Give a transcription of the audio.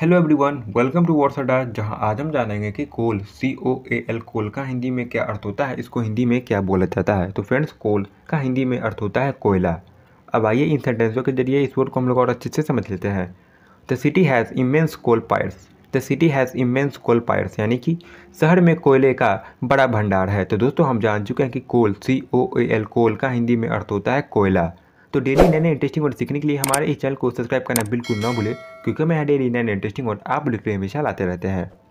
hello everyone welcome to Adda जहां आज हम जानेंगे कि कोल सी ओ ए एल कोल का हिंदी में क्या अर्थ होता है इसको हिंदी में क्या बोला जाता है तो फ्रेंड्स कोल का हिंदी में अर्थ होता है कोयला अब आइए इन सेंटेंसों के जरिए इस वर्ड को हम लोग और अच्छे से समझ लेते हैं the city has immense coal pyres the city has immense coal pyres यानी कि शहर में कोयले का बड़ा भंडार है तो दोस्तों हम जान चुके हैं कि कोल सी ओ ए एल कोल का हिंदी में अर्थ होता है कोयला तो डेली नए नए इंटरेस्टिंग और सीखने के लिए हमारे इस चैनल को सब्सक्राइब करना बिल्कुल ना भूले क्योंकि मैं डेली नए इंटरेस्टिंग और आप लोग हमेशा लाते रहते हैं